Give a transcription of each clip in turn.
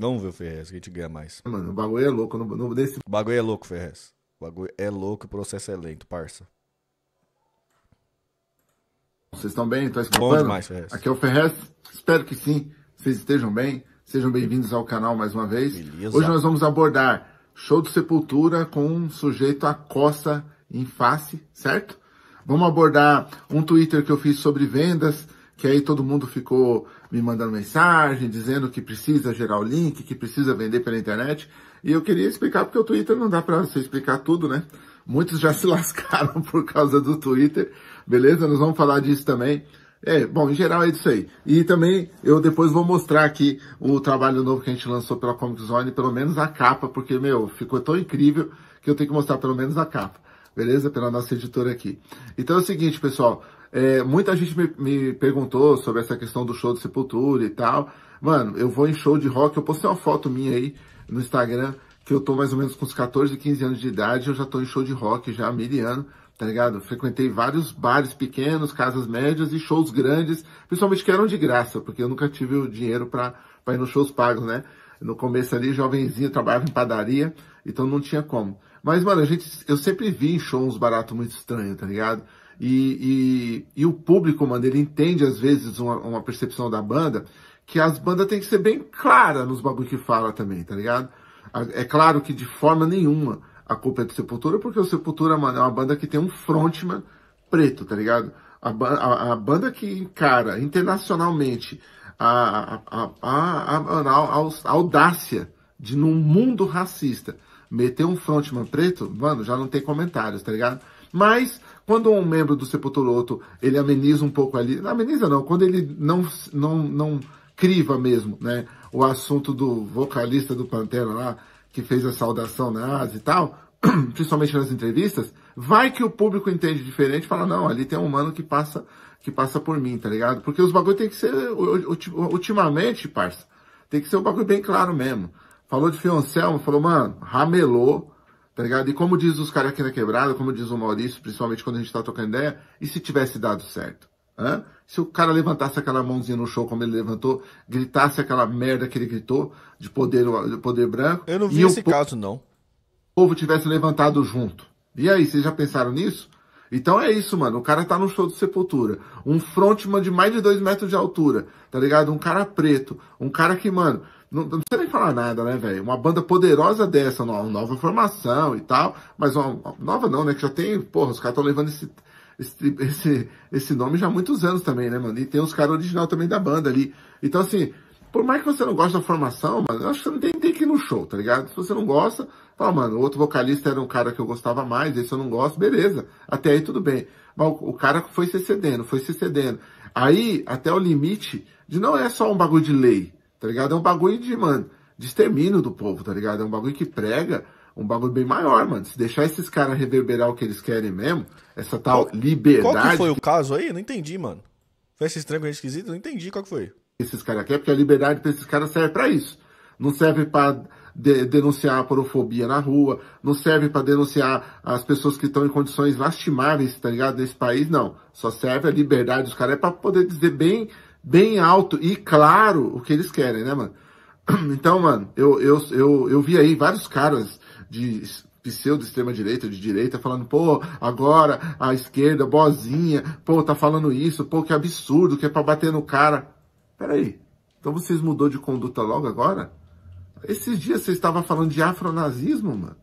Vamos ver o Ferrez, que a gente ganha mais. Mano, o bagulho é louco. No, no, desse... O bagulho é louco, Ferrez. O bagulho é louco, o processo é lento, parça. Vocês estão bem? Estão tá escutando? Bom demais, Ferrez. Aqui é o Ferrez. Espero que sim, vocês estejam bem. Sejam bem-vindos ao canal mais uma vez. Beleza. Hoje nós vamos abordar show de sepultura com um sujeito a coça em face, certo? Vamos abordar um Twitter que eu fiz sobre vendas, que aí todo mundo ficou me mandando mensagem, dizendo que precisa gerar o link, que precisa vender pela internet. E eu queria explicar, porque o Twitter não dá para você explicar tudo, né? Muitos já se lascaram por causa do Twitter, beleza? Nós vamos falar disso também. É, bom, em geral é isso aí. E também eu depois vou mostrar aqui o trabalho novo que a gente lançou pela Comic Zone, pelo menos a capa, porque, meu, ficou tão incrível que eu tenho que mostrar pelo menos a capa beleza? Pela nossa editora aqui. Então é o seguinte, pessoal, é, muita gente me, me, perguntou sobre essa questão do show de Sepultura e tal. Mano, eu vou em show de rock, eu postei uma foto minha aí no Instagram, que eu tô mais ou menos com uns 14, 15 anos de idade, eu já tô em show de rock já há mil anos, tá ligado? Frequentei vários bares pequenos, casas médias e shows grandes, principalmente que eram de graça, porque eu nunca tive o dinheiro para ir nos shows pagos, né? No começo ali, jovenzinho, trabalhava em padaria, então não tinha como. Mas, mano, a gente, eu sempre vi em shows baratos muito estranhos tá ligado? E, e, e o público, mano, ele entende às vezes uma, uma percepção da banda que as bandas têm que ser bem clara nos bagulho que fala também, tá ligado? É claro que de forma nenhuma a culpa é do Sepultura, porque o Sepultura, mano, é uma banda que tem um frontman preto, tá ligado? A, a, a banda que encara internacionalmente a, a, a, a, audácia de, num mundo racista, meter um frontman preto, mano, já não tem comentários, tá ligado? Mas quando um membro do Sepulturoto, ele ameniza um pouco ali, não ameniza não, quando ele não, não, não criva mesmo, né, o assunto do vocalista do Pantera lá, que fez a saudação na asa e tal, principalmente nas entrevistas, vai que o público entende diferente e fala, não, ali tem um humano que passa, que passa por mim, tá ligado? Porque os bagulho tem que ser, ultimamente, parça, tem que ser um bagulho bem claro mesmo. Falou de Fioncelmo, falou, mano, ramelou, Tá ligado? E como diz os caras aqui na quebrada, como diz o Maurício, principalmente quando a gente tá tocando ideia, e se tivesse dado certo? Hã? Se o cara levantasse aquela mãozinha no show como ele levantou, gritasse aquela merda que ele gritou de poder, de poder branco. Eu não vi esse caso, não. O povo tivesse levantado junto. E aí, vocês já pensaram nisso? Então é isso, mano. O cara tá no show do Sepultura. Um frontman de mais de dois metros de altura, tá ligado? Um cara preto. Um cara que, mano, não, não precisa nem falar nada, né, velho? Uma banda poderosa dessa, uma nova formação e tal. Mas uma, uma nova não, né? Que já tem. Porra, os caras estão levando esse, esse, esse, esse nome já há muitos anos também, né, mano? E tem os caras original também da banda ali. Então, assim, por mais que você não goste da formação, mano, eu acho que você não tem, tem que ir no show, tá ligado? Se você não gosta, fala, mano, o outro vocalista era um cara que eu gostava mais, esse eu não gosto, beleza. Até aí tudo bem. Mas o, o cara foi se cedendo, foi se cedendo. Aí, até o limite de não é só um bagulho de lei tá ligado? É um bagulho de, mano, de extermínio do povo, tá ligado? É um bagulho que prega um bagulho bem maior, mano. Se deixar esses caras reverberar o que eles querem mesmo, essa tal qual, liberdade. Qual que foi o caso aí? Não entendi, mano. Foi esse estranho esquisito? Não entendi qual que foi. Esses caras aqui, porque a liberdade pra esses caras serve para isso. Não serve para de, denunciar a porofobia na rua, não serve para denunciar as pessoas que estão em condições lastimáveis, tá ligado? Nesse país, não. Só serve a liberdade dos caras é pra poder dizer bem bem alto e claro o que eles querem, né, mano? Então, mano, eu, eu, eu, eu vi aí vários caras de pseudo-extrema-direita, de direita, falando, pô, agora a esquerda, bozinha, pô, tá falando isso, pô, que absurdo, que é pra bater no cara. Peraí, então vocês mudou de conduta logo agora? Esses dias vocês estavam falando de afronazismo, mano.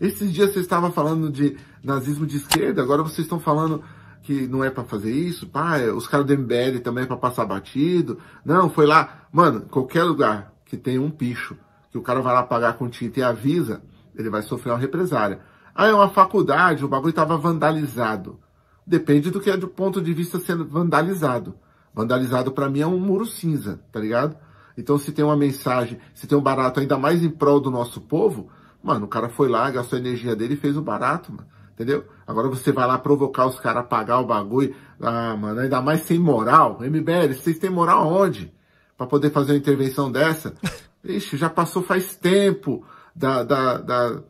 Esses dias vocês estavam falando de nazismo de esquerda, agora vocês estão falando que não é para fazer isso, pá, é, os caras do MBL também é para passar batido. Não, foi lá, mano, qualquer lugar que tem um picho, que o cara vai lá pagar com tinta e avisa, ele vai sofrer uma represária. Ah, é uma faculdade, o bagulho tava vandalizado. Depende do que é do ponto de vista sendo vandalizado. Vandalizado para mim é um muro cinza, tá ligado? Então se tem uma mensagem, se tem um barato ainda mais em prol do nosso povo, mano, o cara foi lá, gastou a energia dele e fez o barato, mano entendeu? Agora você vai lá provocar os caras a pagar o bagulho, ah, mano, ainda mais sem moral. MBL, vocês têm moral onde? Pra poder fazer uma intervenção dessa? Ixi, já passou faz tempo da, da, da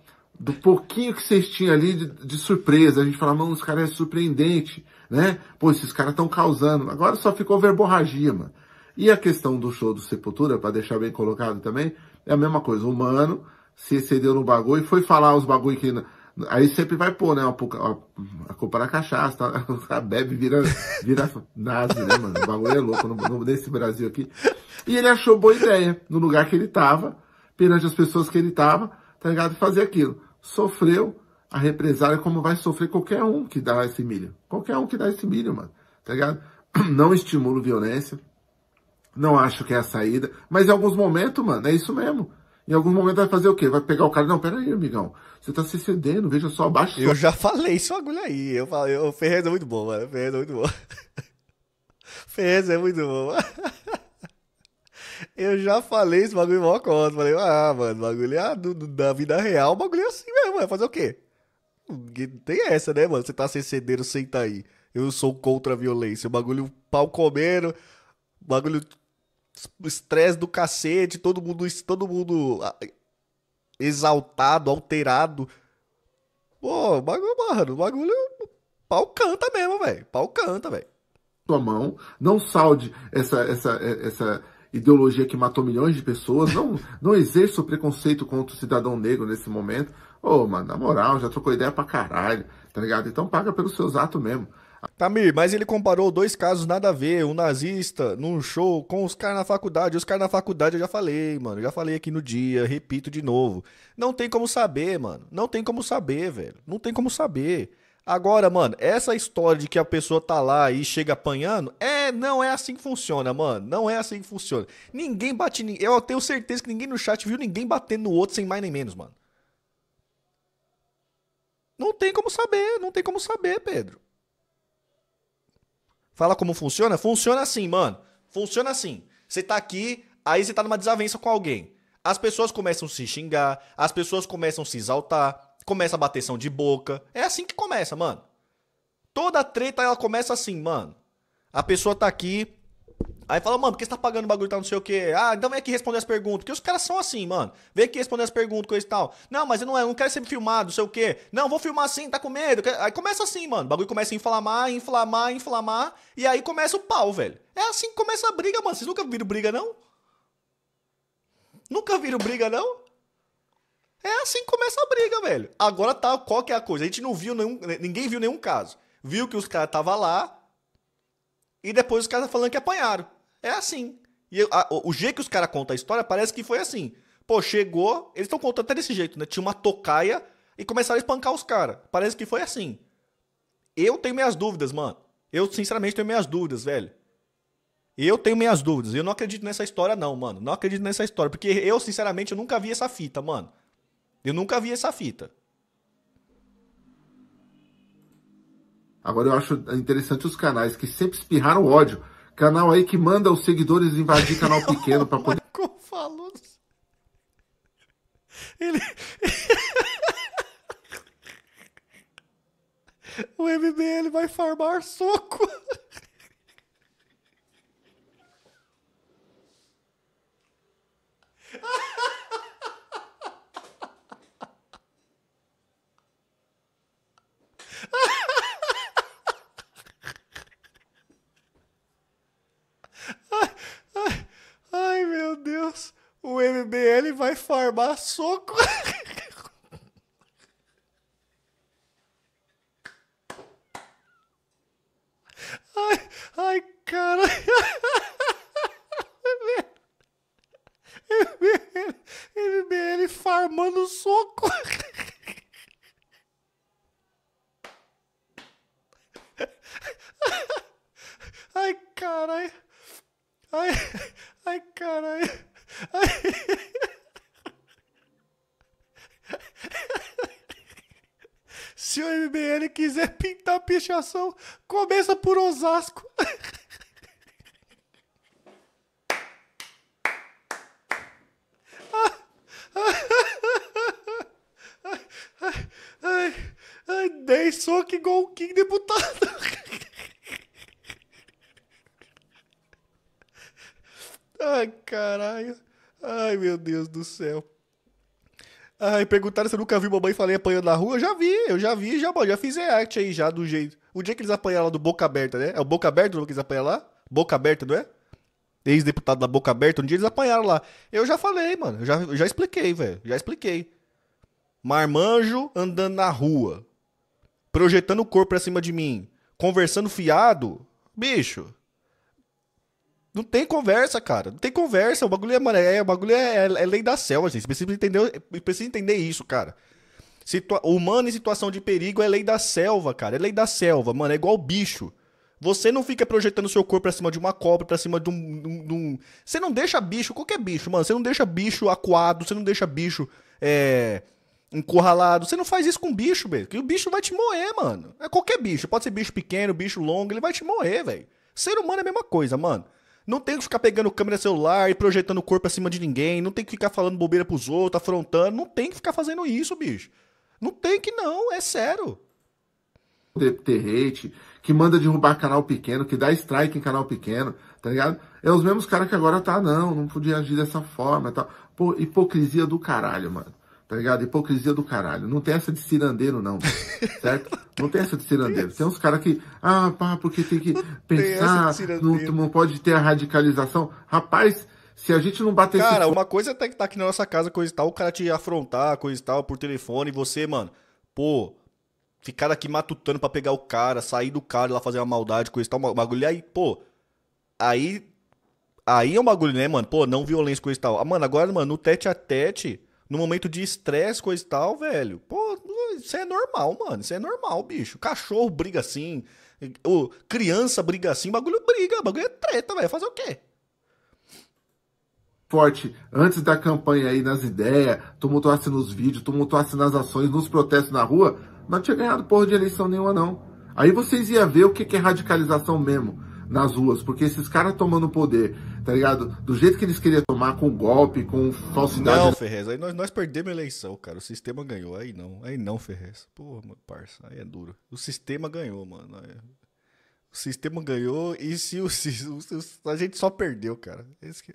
do pouquinho que vocês tinham ali de, de surpresa. A gente fala, mano, os caras é surpreendente, né? Pô, esses caras estão causando. Agora só ficou verborragia, mano. E a questão do show do Sepultura, para deixar bem colocado também, é a mesma coisa. O mano se excedeu no bagulho e foi falar os bagulho que Aí sempre vai pôr, né? A, a, culpa da cachaça, tá? bebe vira, vira nazi, né, mano? O bagulho é louco no, no, nesse Brasil aqui. E ele achou boa ideia, no lugar que ele tava, perante as pessoas que ele tava, tá ligado? Fazer aquilo. Sofreu a represália como vai sofrer qualquer um que dá esse milho. Qualquer um que dá esse milho, mano. Tá ligado? Não estimulo violência. Não acho que é a saída. Mas em alguns momentos, mano, é isso mesmo. Em algum momento vai fazer o quê? Vai pegar o cara. Não, peraí, amigão. Você tá se cedendo, veja só, abaixa. Eu já falei isso agulha aí. Eu falei, o Ferrez é muito bom, mano. O Ferrez é muito bom. Ferrez é muito bom, Eu já falei esse bagulho mó conta. Falei, ah, mano, bagulho é, ah, do, do, da vida real, bagulho é assim mesmo, Vai fazer o quê? Tem essa, né, mano? Você tá sem cedeiro, senta aí. Eu sou contra a violência. O bagulho pau comendo, bagulho estresse do cacete, todo mundo, todo mundo exaltado, alterado. Pô, o bagulho, mano, o bagulho. Pau canta mesmo, velho. Pau canta, velho. Tua mão, não salde essa, essa, essa ideologia que matou milhões de pessoas. Não, não exerça o preconceito contra o cidadão negro nesse momento. Ô, oh, mano, na moral, já trocou ideia pra caralho, tá ligado? Então paga pelos seus atos mesmo. Tamir, mas ele comparou dois casos nada a ver, um nazista num show com os caras na faculdade. Os caras na faculdade eu já falei, mano. já falei aqui no dia, repito de novo. Não tem como saber, mano. Não tem como saber, velho. Não tem como saber. Agora, mano, essa história de que a pessoa tá lá e chega apanhando, é, não é assim que funciona, mano. Não é assim que funciona. Ninguém bate. Eu tenho certeza que ninguém no chat viu ninguém batendo no outro sem mais nem menos, mano. Não tem como saber, não tem como saber, Pedro. Fala como funciona? Funciona assim, mano. Funciona assim. Você tá aqui, aí você tá numa desavença com alguém. As pessoas começam a se xingar, as pessoas começam a se exaltar, começa a bateção de boca. É assim que começa, mano. Toda treta ela começa assim, mano. A pessoa tá aqui, Aí fala, mano, por que você tá pagando bagulho tal, tá, não sei o quê? Ah, então vem aqui responder as perguntas. Porque os caras são assim, mano. Vem aqui responder as perguntas, coisa e tal. Não, mas eu não, é, eu não quero ser filmado, não sei o quê. Não, vou filmar assim, tá com medo. Aí começa assim, mano. O bagulho começa a inflamar, inflamar, inflamar. E aí começa o pau, velho. É assim que começa a briga, mano. Vocês nunca viram briga, não? Nunca viram briga, não? É assim que começa a briga, velho. Agora tá, qual que é a coisa? A gente não viu nenhum, ninguém viu nenhum caso. Viu que os caras tava lá, e depois os caras falando que apanharam. É assim. E a, o, o jeito que os caras contam a história parece que foi assim. Pô, chegou, eles estão contando até desse jeito, né? Tinha uma tocaia e começaram a espancar os caras. Parece que foi assim. Eu tenho minhas dúvidas, mano. Eu, sinceramente, tenho minhas dúvidas, velho. Eu tenho minhas dúvidas. Eu não acredito nessa história, não, mano. Não acredito nessa história. Porque eu, sinceramente, eu nunca vi essa fita, mano. Eu nunca vi essa fita. Agora eu acho interessante os canais que sempre espirraram ódio. Canal aí que manda os seguidores invadir canal pequeno para poder. Como falou? Ele. o MBL vai farmar soco. farmar soco. Ai, ai, cara. MBL, ele farmando soco. Ai, caralho. Ai, ai, caralho. Ai. MBL quiser pintar pichação, começa por Osasco. ai, ai, ai, dei soco igual o King deputado. ai, caralho. Ai, meu Deus do céu. Aí perguntaram se eu nunca vi mamãe falei apanhando na rua. Eu já vi, eu já vi, já, já fiz react aí, já, do jeito. O dia que eles apanharam lá do Boca Aberta, né? É o Boca Aberta o que eles apanharam lá? Boca Aberta, não é? Ex-deputado da Boca Aberta, um dia eles apanharam lá. Eu já falei, mano, eu já, eu já expliquei, velho, já expliquei. Marmanjo andando na rua, projetando o corpo pra cima de mim, conversando fiado. Bicho, não tem conversa, cara. Não tem conversa. O bagulho é, mano, é, o bagulho é, é, é lei da selva, gente. Você precisa entender, precisa entender isso, cara. Situa humano em situação de perigo é lei da selva, cara. É lei da selva, mano. É igual bicho. Você não fica projetando seu corpo pra cima de uma cobra, pra cima de um, um, um. Você não deixa bicho, qualquer bicho, mano. Você não deixa bicho acuado, você não deixa bicho é, encurralado. Você não faz isso com bicho, velho. Que o bicho vai te moer, mano. É qualquer bicho. Pode ser bicho pequeno, bicho longo, ele vai te moer, velho. Ser humano é a mesma coisa, mano. Não tem que ficar pegando câmera celular e projetando o corpo acima de ninguém. Não tem que ficar falando bobeira pros outros, afrontando. Não tem que ficar fazendo isso, bicho. Não tem que não, é sério. Ter, ter hate, que manda derrubar canal pequeno, que dá strike em canal pequeno, tá ligado? É os mesmos caras que agora tá, não, não podia agir dessa forma e tá? tal. Pô, hipocrisia do caralho, mano tá ligado? Hipocrisia do caralho. Não tem essa de cirandeiro, não, certo? Não tem essa de cirandeiro. Tem uns caras que, ah, pá, porque tem que pensar, não, não, pode ter a radicalização. Rapaz, se a gente não bater Cara, esse... uma coisa é até que tá aqui na nossa casa, coisa e tal, o cara te afrontar, coisa e tal, por telefone, e você, mano, pô, ficar aqui matutando para pegar o cara, sair do cara e lá fazer uma maldade, coisa e tal, um bagulho, aí, pô, aí. Aí é um bagulho, né, mano? Pô, não violência, coisa e tal. Ah, mano, agora, mano, no tete a tete no momento de estresse, coisa e tal, velho. Pô, isso é normal, mano. Isso é normal, bicho. Cachorro briga assim. Ou criança briga assim. Bagulho briga. Bagulho é treta, velho. Fazer o quê? Forte, antes da campanha aí nas ideias, tumultuasse nos vídeos, tumultuasse nas ações, nos protestos na rua, não tinha ganhado porra de eleição nenhuma, não. Aí vocês iam ver o que é radicalização mesmo nas ruas, porque esses caras tomando poder tá ligado? Do jeito que eles queriam tomar, com golpe, com falsidade. Não, Ferrez, aí nós, nós perdemos a eleição, cara. O sistema ganhou. Aí não, aí não, Ferrez. Porra, meu parça, aí é duro. O sistema ganhou, mano. É. O sistema ganhou e se o, a gente só perdeu, cara. É que...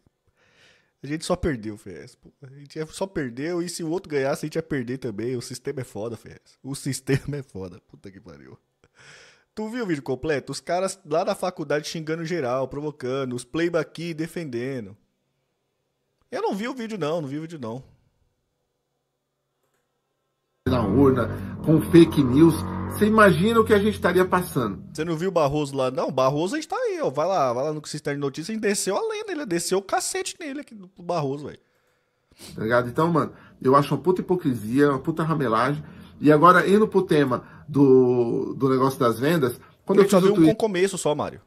A gente só perdeu, Ferrez. A gente só perdeu e se o outro ganhasse, a gente ia perder também. O sistema é foda, Ferrez. O sistema é foda. Puta que pariu. Tu viu o vídeo completo? Os caras lá da faculdade xingando geral, provocando, os playback defendendo. Eu não vi o vídeo não, não vi o vídeo não. Na urna, com fake news, você imagina o que a gente estaria passando. Você não viu o Barroso lá? Não, Barroso a gente tá aí, ó. Vai lá, vai lá no sistema de notícias gente desceu a lenda, ele desceu o cacete nele aqui do Barroso, velho. Tá ligado? Então, mano, eu acho uma puta hipocrisia, uma puta ramelagem. E agora, indo pro tema do, do negócio das vendas, quando eu, eu fiz o um começo só, Mário.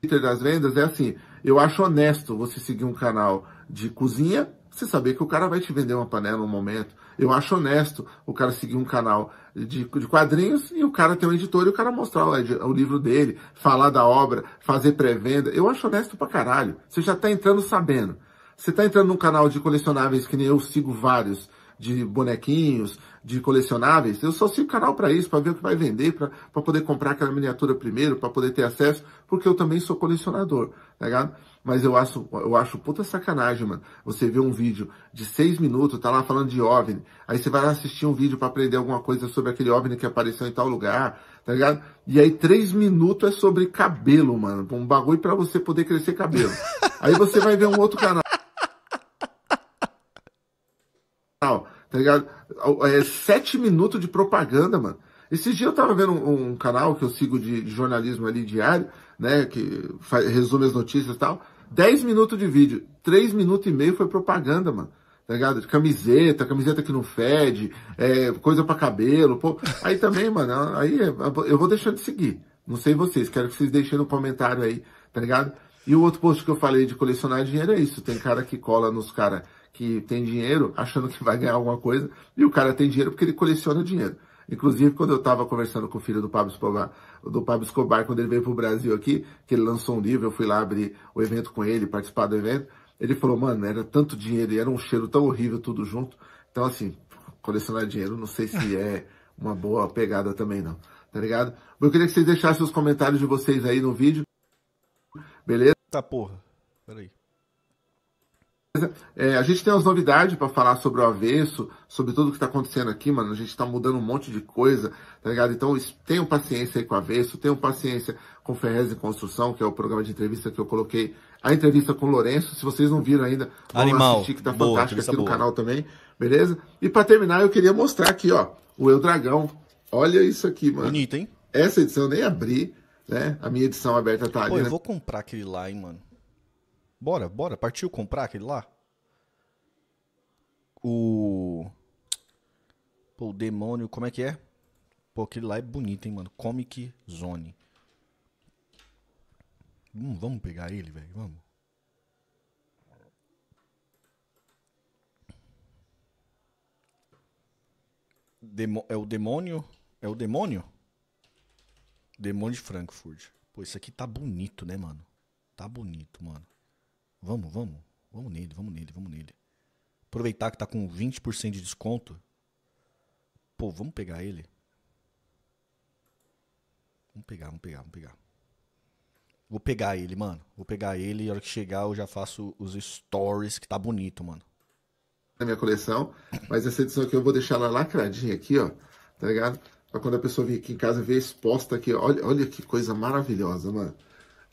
Twitter das vendas é assim, eu acho honesto você seguir um canal de cozinha, você saber que o cara vai te vender uma panela no momento. Eu acho honesto o cara seguir um canal de, de quadrinhos e o cara ter um editor e o cara mostrar o, o livro dele, falar da obra, fazer pré-venda. Eu acho honesto pra caralho. Você já tá entrando sabendo. Você tá entrando num canal de colecionáveis que nem eu sigo vários de bonequinhos, de colecionáveis, eu só sigo o canal para isso, para ver o que vai vender, para poder comprar aquela miniatura primeiro, para poder ter acesso, porque eu também sou colecionador, tá ligado? Mas eu acho, eu acho puta sacanagem, mano. Você vê um vídeo de seis minutos, tá lá falando de OVNI, aí você vai assistir um vídeo para aprender alguma coisa sobre aquele OVNI que apareceu em tal lugar, tá ligado? E aí três minutos é sobre cabelo, mano. Um bagulho para você poder crescer cabelo. Aí você vai ver um outro canal tá ligado? É sete minutos de propaganda, mano. Esse dia eu tava vendo um, um canal que eu sigo de, de, jornalismo ali diário, né? Que faz, resume as notícias e tal. Dez minutos de vídeo, três minutos e meio foi propaganda, mano. Tá ligado? Camiseta, camiseta que não fede, é, coisa para cabelo, pô. Aí também, mano, aí eu vou deixando de seguir. Não sei vocês, quero que vocês deixem no comentário aí, tá ligado? E o outro post que eu falei de colecionar dinheiro é isso. Tem cara que cola nos caras que tem dinheiro achando que vai ganhar alguma coisa, e o cara tem dinheiro porque ele coleciona dinheiro. Inclusive, quando eu estava conversando com o filho do Pablo Escobar, do Pablo Escobar, quando ele veio para o Brasil aqui, que ele lançou um livro, eu fui lá abrir o evento com ele, participar do evento, ele falou, mano, era tanto dinheiro e era um cheiro tão horrível tudo junto. Então, assim, colecionar dinheiro, não sei se é uma boa pegada também, não. Tá ligado? Eu queria que vocês deixassem os comentários de vocês aí no vídeo. Beleza? Tá porra. Peraí. É, a gente tem as novidades para falar sobre o avesso, sobre tudo que está acontecendo aqui, mano. A gente está mudando um monte de coisa, tá ligado? Então, tenham paciência aí com o avesso, tenham paciência com Ferrez em Construção, que é o programa de entrevista que eu coloquei. A entrevista com o Lourenço, se vocês não viram ainda, vão Animal. assistir, que tá fantástico aqui boa. no canal também, beleza? E para terminar, eu queria mostrar aqui, ó, o Eu Dragão. Olha isso aqui, mano. Bonito, hein? Essa edição eu nem abri, né? A minha edição aberta tá ali. Pô, eu né? vou comprar aquele lá, hein, mano. Bora, bora. Partiu comprar aquele lá? O. Pô, o demônio, como é que é? Pô, aquele lá é bonito, hein, mano? Comic Zone. Hum, vamos pegar ele, velho. Vamos. Demo é o demônio? É o demônio? Demônio de Frankfurt. Pô, isso aqui tá bonito, né, mano? Tá bonito, mano. Vamos, vamos. Vamos nele, vamos nele, vamos nele. Aproveitar que tá com 20% de desconto. Pô, vamos pegar ele. Vamos pegar, vamos pegar, vamos pegar. Vou pegar ele, mano. Vou pegar ele e a hora que chegar eu já faço os stories, que tá bonito, mano. Na minha coleção, mas essa edição aqui eu vou deixar ela lacradinha aqui, ó. Tá ligado? Pra quando a pessoa vir aqui em casa ver exposta aqui. Olha, olha que coisa maravilhosa, mano.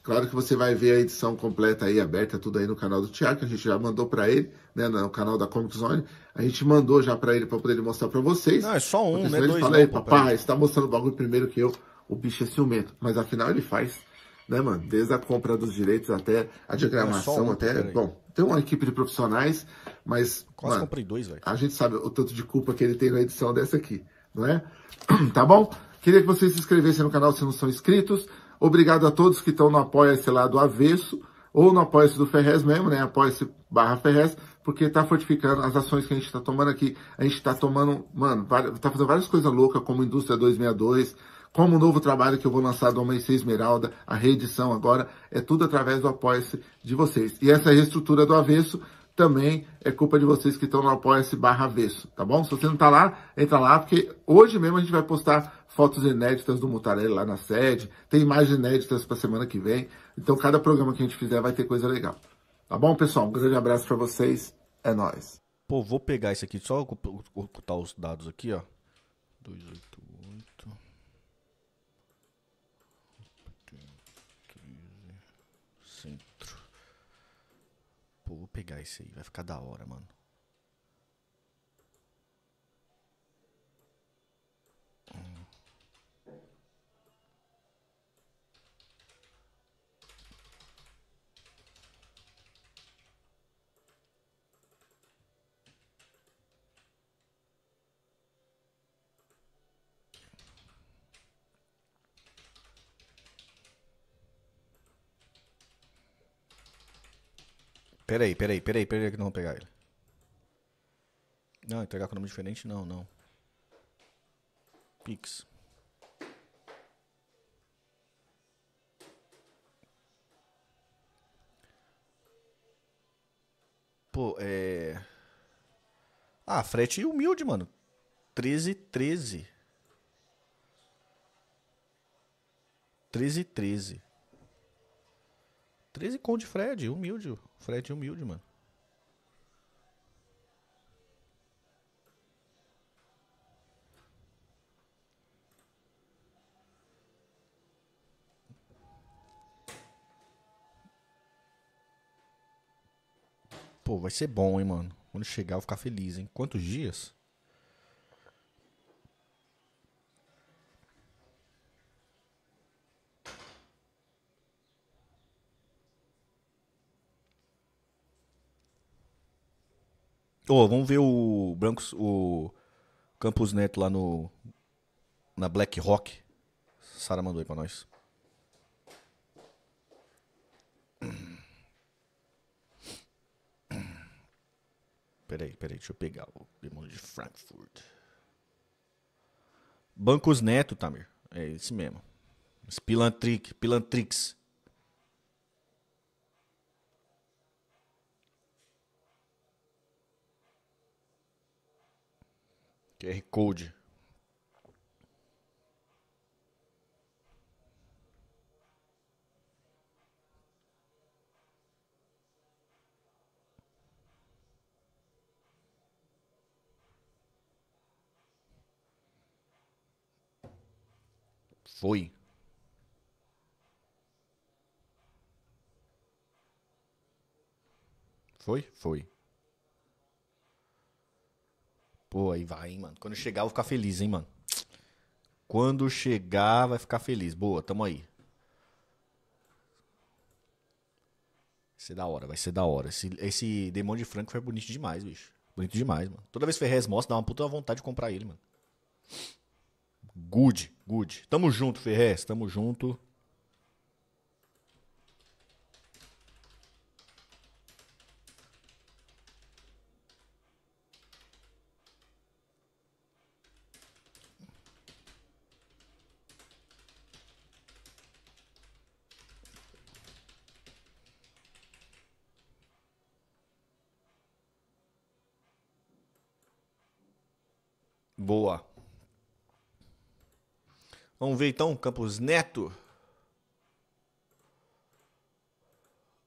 Claro que você vai ver a edição completa aí, aberta, tudo aí no canal do Tiago, que a gente já mandou para ele, né, no canal da Comic Zone. A gente mandou já para ele para poder mostrar para vocês. Não, é só um, né? Ele dois fala, não, aí, papai, você tá mostrando o bagulho primeiro que eu. O bicho é ciumento. Mas afinal ele faz, né, mano? Desde a compra dos direitos até a é diagramação, é um, até... Bom, tem uma equipe de profissionais, mas... Quase mano, comprei dois, velho. A gente sabe o tanto de culpa que ele tem na edição dessa aqui, não é? tá bom? Queria que vocês se inscrevessem no canal se não são inscritos. Obrigado a todos que estão no Apoia-se lá do Avesso, ou no Apoia-se do Ferrez mesmo, né? Apoia-se barra Ferrez, porque está fortificando as ações que a gente está tomando aqui. A gente está tomando, mano, está fazendo várias coisas loucas, como Indústria 262, como o novo trabalho que eu vou lançar do Homem Esmeralda, a reedição agora, é tudo através do Apoia-se de vocês. E essa reestrutura do Avesso também é culpa de vocês que estão no Apoia-se barra Avesso, tá bom? Se você não está lá, entra lá, porque hoje mesmo a gente vai postar fotos inéditas do Mutarelli lá na sede, tem imagens inéditas para semana que vem. Então cada programa que a gente fizer vai ter coisa legal. Tá bom, pessoal? Um grande abraço para vocês. É nós. Pô, vou pegar isso aqui só ocultar os dados aqui, ó. 288 13 centro. Pô, vou pegar isso aí, vai ficar da hora, mano. Peraí, peraí, peraí, peraí que não vou pegar ele. Não, entregar com nome diferente não, não. Pix. Pô, é. Ah, frete humilde, mano. 13, 13. 13, 13. 13 com de Fred, humilde. Fred humilde, mano. Pô, vai ser bom, hein, mano. Quando chegar, eu vou ficar feliz, hein? Quantos dias? Oh, vamos ver o Brancos, o Campos Neto lá no na Black Rock. Sara mandou aí para nós. Peraí, peraí, deixa eu pegar o demônio de Frankfurt. Bancos Neto, Tamir. É esse mesmo. Os Pilantric, Pilantrix. QR Code. Foi. Foi? Foi. Pô, aí vai, hein, mano. Quando chegar, eu vou ficar feliz, hein, mano. Quando chegar, vai ficar feliz. Boa, tamo aí. Vai ser da hora, vai ser da hora. Esse, esse demônio de Franco foi bonito demais, bicho. Bonito demais, mano. Toda vez que Ferrez mostra, dá uma puta vontade de comprar ele, mano. Good, good. Tamo junto, Ferrez. Tamo junto. Boa. Vamos ver então, Campos Neto.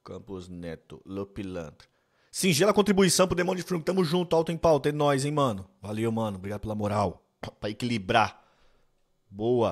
Campos Neto, Lopilantra. Singela contribuição pro Demônio de Frango. Tamo junto, alto em pauta. É nóis, hein, mano. Valeu, mano. Obrigado pela moral. Pra equilibrar. Boa.